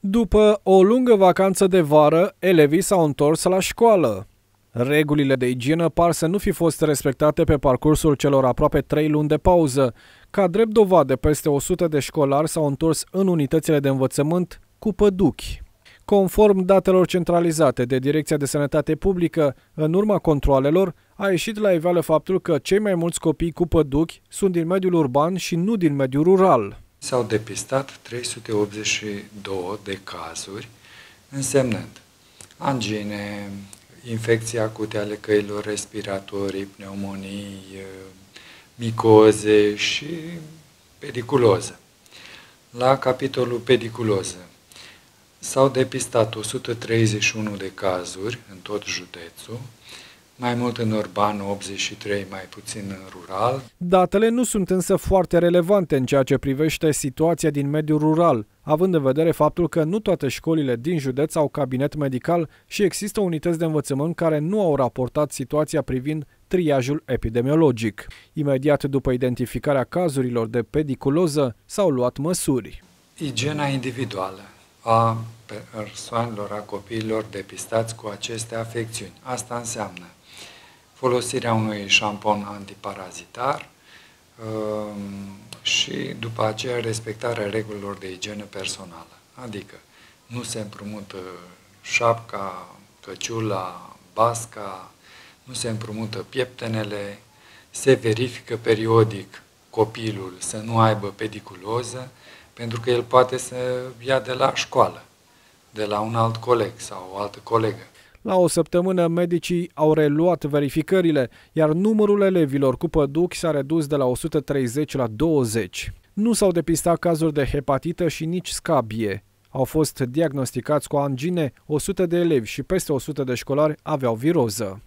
După o lungă vacanță de vară, elevii s-au întors la școală. Regulile de igienă par să nu fi fost respectate pe parcursul celor aproape trei luni de pauză. Ca drept dovadă, peste 100 de școlari s-au întors în unitățile de învățământ cu păduchi. Conform datelor centralizate de Direcția de Sănătate Publică, în urma controalelor, a ieșit la iveală faptul că cei mai mulți copii cu păduchi sunt din mediul urban și nu din mediul rural s-au depistat 382 de cazuri, însemnând angine, infecții acute ale căilor respiratorii, pneumonii, eh, micoze și pediculoză. La capitolul pediculoză s-au depistat 131 de cazuri în tot județul, mai mult în urban, 83, mai puțin în rural. Datele nu sunt însă foarte relevante în ceea ce privește situația din mediul rural, având în vedere faptul că nu toate școlile din județ au cabinet medical și există unități de învățământ care nu au raportat situația privind triajul epidemiologic. Imediat după identificarea cazurilor de pediculoză s-au luat măsuri. Igiena individuală a persoanelor, a copiilor depistați cu aceste afecțiuni. Asta înseamnă folosirea unui șampon antiparazitar um, și după aceea respectarea regulilor de igienă personală. Adică nu se împrumută șapca, căciula, basca, nu se împrumută pieptenele, se verifică periodic copilul să nu aibă pediculoză, pentru că el poate să ia de la școală, de la un alt coleg sau o altă colegă. La o săptămână, medicii au reluat verificările, iar numărul elevilor cu păduchi s-a redus de la 130 la 20. Nu s-au depistat cazuri de hepatită și nici scabie. Au fost diagnosticați cu angine 100 de elevi și peste 100 de școlari aveau viroză.